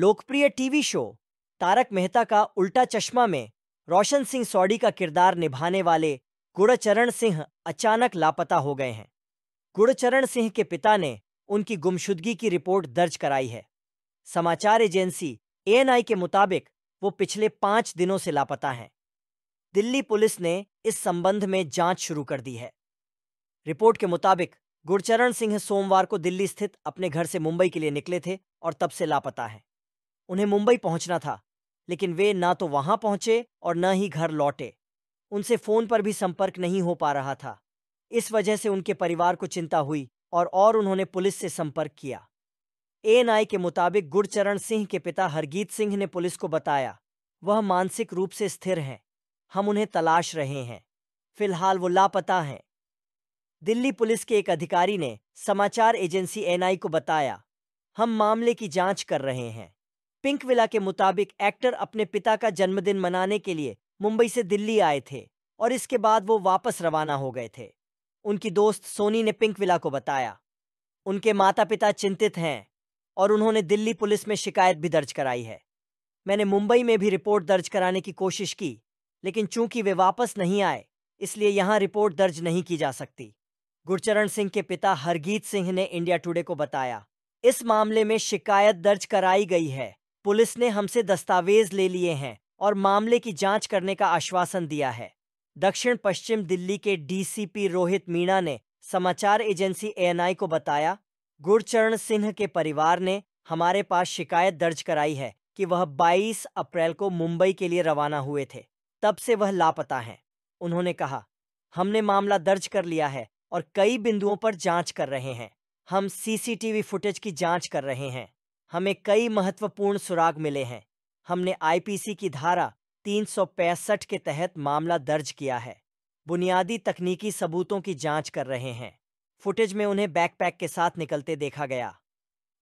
लोकप्रिय TV show Tarak Mehta का उल्टा चश्मा में रोशन सिंह सौडी का किरदार निभाने वाले गुड़चरण सिंह अचानक लापता हो गए हैं गुड़चरण सिंह के पिता ने उनकी गुमशुदगी की रिपोर्ट दर्ज कराई है समाचार एजेंसी एएनआई के मुताबिक वो पिछले पांच दिनों से लापता हैं दिल्ली पुलिस ने इस संबंध में जांच शुरू कर दी है रिपोर्ट के मुताबिक गुरचरण सिंह सोमवार को दिल्ली स्थित अपने घर से मुंबई के लिए निकले थे और तब से लापता हैं उन्हें मुंबई पहुंचना था लेकिन वे ना तो वहां पहुंचे और न ही घर लौटे उनसे फोन पर भी संपर्क नहीं हो पा रहा था इस वजह से उनके परिवार को चिंता हुई और और उन्होंने पुलिस से संपर्क किया एएनआई के मुताबिक गुरचरण सिंह के पिता हरगीत सिंह ने पुलिस को बताया वह मानसिक रूप से स्थिर हैं हम उन्हें तलाश रहे हैं फिलहाल वो लापता हैं दिल्ली पुलिस के एक अधिकारी ने समाचार एजेंसी एनआई को बताया हम मामले की जांच कर रहे हैं विला के मुताबिक एक्टर अपने पिता का जन्मदिन मनाने के लिए मुंबई से दिल्ली आए थे और इसके बाद वो वापस रवाना हो गए थे उनकी दोस्त सोनी ने पिंकविला को बताया उनके माता पिता चिंतित हैं और उन्होंने दिल्ली पुलिस में शिकायत भी दर्ज कराई है मैंने मुंबई में भी रिपोर्ट दर्ज कराने की कोशिश की लेकिन चूंकि वे वापस नहीं आए इसलिए यहां रिपोर्ट दर्ज नहीं की जा सकती गुरचरण सिंह के पिता हरगीत सिंह ने इंडिया टुडे को बताया इस मामले में शिकायत दर्ज कराई गई है पुलिस ने हमसे दस्तावेज ले लिए हैं और मामले की जांच करने का आश्वासन दिया है दक्षिण पश्चिम दिल्ली के डीसीपी रोहित मीणा ने समाचार एजेंसी एएनआई को बताया गुरचरण सिंह के परिवार ने हमारे पास शिकायत दर्ज कराई है कि वह 22 अप्रैल को मुंबई के लिए रवाना हुए थे तब से वह लापता हैं उन्होंने कहा हमने मामला दर्ज कर लिया है और कई बिंदुओं पर जांच कर रहे हैं हम सीसीटीवी फुटेज की जांच कर रहे हैं हमें कई महत्वपूर्ण सुराग मिले हैं हमने आईपीसी की धारा तीन के तहत मामला दर्ज किया है बुनियादी तकनीकी सबूतों की जांच कर रहे हैं फुटेज में उन्हें बैकपैक के साथ निकलते देखा गया